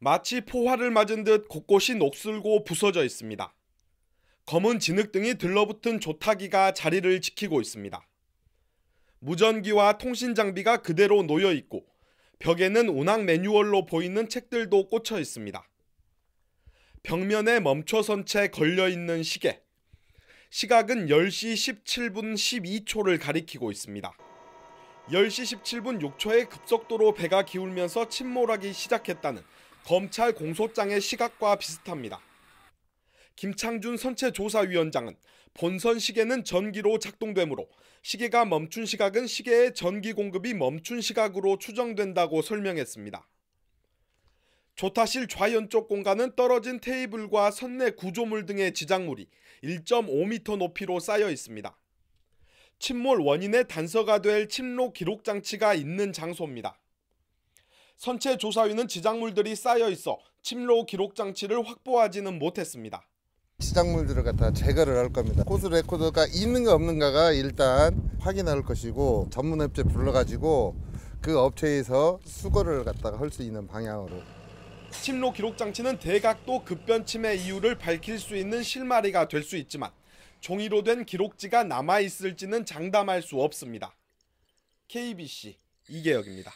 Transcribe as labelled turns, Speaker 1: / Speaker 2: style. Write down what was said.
Speaker 1: 마치 포화를 맞은 듯 곳곳이 녹슬고 부서져 있습니다. 검은 진흙등이 들러붙은 조타기가 자리를 지키고 있습니다. 무전기와 통신 장비가 그대로 놓여 있고 벽에는 운항 매뉴얼로 보이는 책들도 꽂혀 있습니다. 벽면에 멈춰선 채 걸려있는 시계. 시각은 10시 17분 12초를 가리키고 있습니다. 10시 17분 6초에 급속도로 배가 기울면서 침몰하기 시작했다는 검찰 공소장의 시각과 비슷합니다. 김창준 선체조사위원장은 본선 시계는 전기로 작동되므로 시계가 멈춘 시각은 시계의 전기 공급이 멈춘 시각으로 추정된다고 설명했습니다. 조타실 좌연쪽 공간은 떨어진 테이블과 선내 구조물 등의 지장물이 1.5m 높이로 쌓여 있습니다. 침몰 원인의 단서가 될 침로 기록 장치가 있는 장소입니다. 선체 조사위는 지작물들이 쌓여 있어 침로 기록 장치를 확보하지는 못했습니다.
Speaker 2: 지작물들을 갖다 제거를 할 겁니다. 코스 레코드가 있는가 없는가가 일단 확인할 것이고 전문 업체 불러가지고 그 업체에서 수거를 갖다가
Speaker 1: 할 수 있는 방향으로. 침로 기록 장치는 대각도 급변 침해 이유를 밝힐 수 있는 실마리가 될 수 있지만 종이로 된 기록지가 남아 있을지는 장담할 수 없습니다. KBC 이계혁입니다.